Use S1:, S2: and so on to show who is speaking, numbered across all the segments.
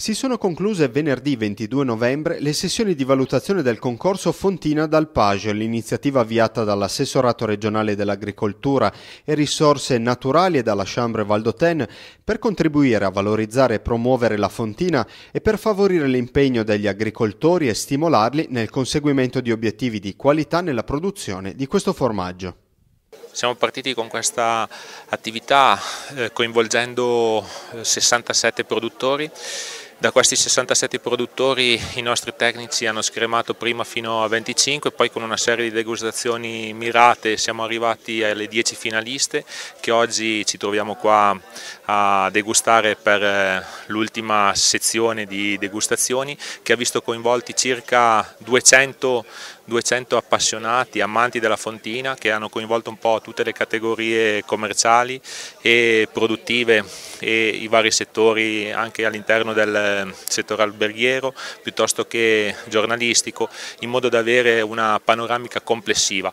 S1: Si sono concluse venerdì 22 novembre le sessioni di valutazione del concorso Fontina dal Page, l'iniziativa avviata dall'assessorato regionale dell'agricoltura e risorse naturali e dalla Chambre Valdoten per contribuire a valorizzare e promuovere la Fontina e per favorire l'impegno degli agricoltori e stimolarli nel conseguimento di obiettivi di qualità nella produzione di questo formaggio.
S2: Siamo partiti con questa attività eh, coinvolgendo 67 eh, produttori da questi 67 produttori i nostri tecnici hanno scremato prima fino a 25, poi con una serie di degustazioni mirate siamo arrivati alle 10 finaliste che oggi ci troviamo qua a degustare per eh, l'ultima sezione di degustazioni che ha visto coinvolti circa 200 produttori 200 appassionati, amanti della fontina che hanno coinvolto un po' tutte le categorie commerciali e produttive e i vari settori anche all'interno del eh, settore alberghiero piuttosto che giornalistico in modo da avere una panoramica complessiva.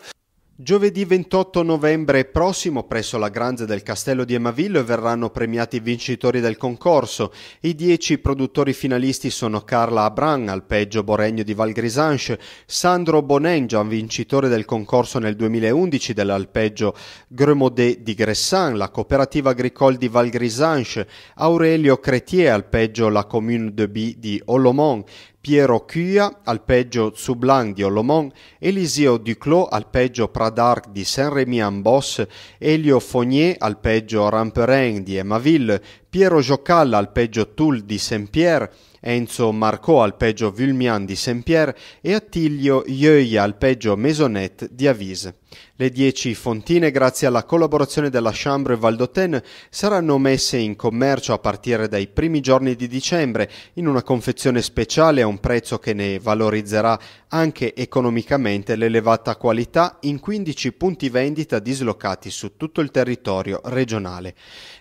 S1: Giovedì 28 novembre prossimo presso la Granza del Castello di Emavillo verranno premiati i vincitori del concorso. I dieci produttori finalisti sono Carla Abran, al peggio Boregno di Valgrisanche, Sandro Bonengian, vincitore del concorso nel 2011 dell'alpeggio Gremaudet di Gressan, la cooperativa agricole di Valgrisanche, Aurelio Cretier, al peggio La Commune de B di Olomon, Piero Cuia al peggio Zublan di Olomon, Eliseo Duclos al peggio Pradarc di saint rémy en bos Elio Fognier al peggio Ramperin di Emaville, Piero Jocal, al peggio Toul di Saint-Pierre, Enzo Marcò al peggio Vulmian di Saint-Pierre e Attilio Ioia al peggio Maisonette di Avise. Le dieci fontine, grazie alla collaborazione della Chambre e Valdotene, saranno messe in commercio a partire dai primi giorni di dicembre in una confezione speciale a un prezzo che ne valorizzerà anche economicamente l'elevata qualità in 15 punti vendita dislocati su tutto il territorio regionale.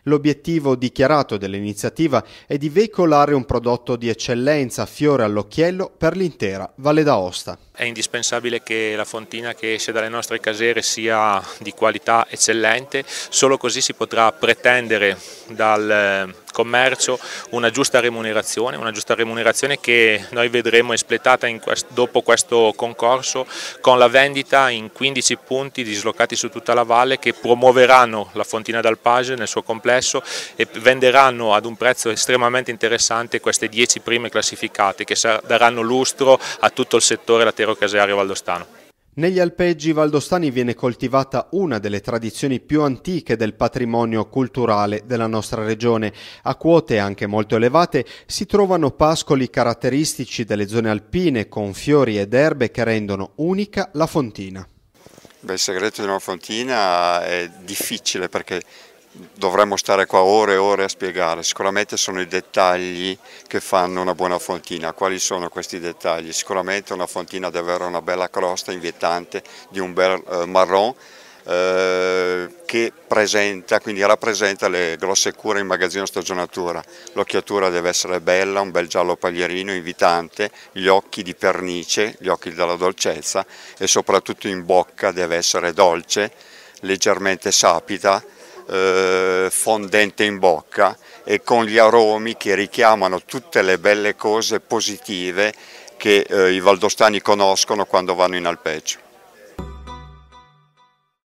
S1: L'obiettivo dichiarato dell'iniziativa è di veicolare un prodotto di di eccellenza fiore all'occhiello per l'intera Valle d'Aosta.
S2: È indispensabile che la fontina che esce dalle nostre casere sia di qualità eccellente, solo così si potrà pretendere dal eh, commercio una giusta remunerazione, una giusta remunerazione che noi vedremo espletata quest dopo questo concorso con la vendita in 15 punti dislocati su tutta la valle che promuoveranno la fontina dal Page nel suo complesso e venderanno ad un prezzo estremamente interessante queste 10 prime classificate che daranno lustro a tutto il settore laterale intero caseario valdostano.
S1: Negli alpeggi valdostani viene coltivata una delle tradizioni più antiche del patrimonio culturale della nostra regione. A quote anche molto elevate si trovano pascoli caratteristici delle zone alpine con fiori ed erbe che rendono unica la fontina.
S3: Beh, il segreto di una fontina è difficile perché dovremmo stare qua ore e ore a spiegare, sicuramente sono i dettagli che fanno una buona fontina, quali sono questi dettagli? Sicuramente una fontina deve avere una bella crosta invietante di un bel eh, marron eh, che presenta, quindi rappresenta le grosse cure in magazzino stagionatura, l'occhiatura deve essere bella, un bel giallo paglierino invitante, gli occhi di pernice, gli occhi della dolcezza e soprattutto in bocca deve essere dolce, leggermente sapita, eh, fondente in bocca e con gli aromi che richiamano tutte le belle cose positive che eh, i valdostani conoscono quando vanno in alpeggio.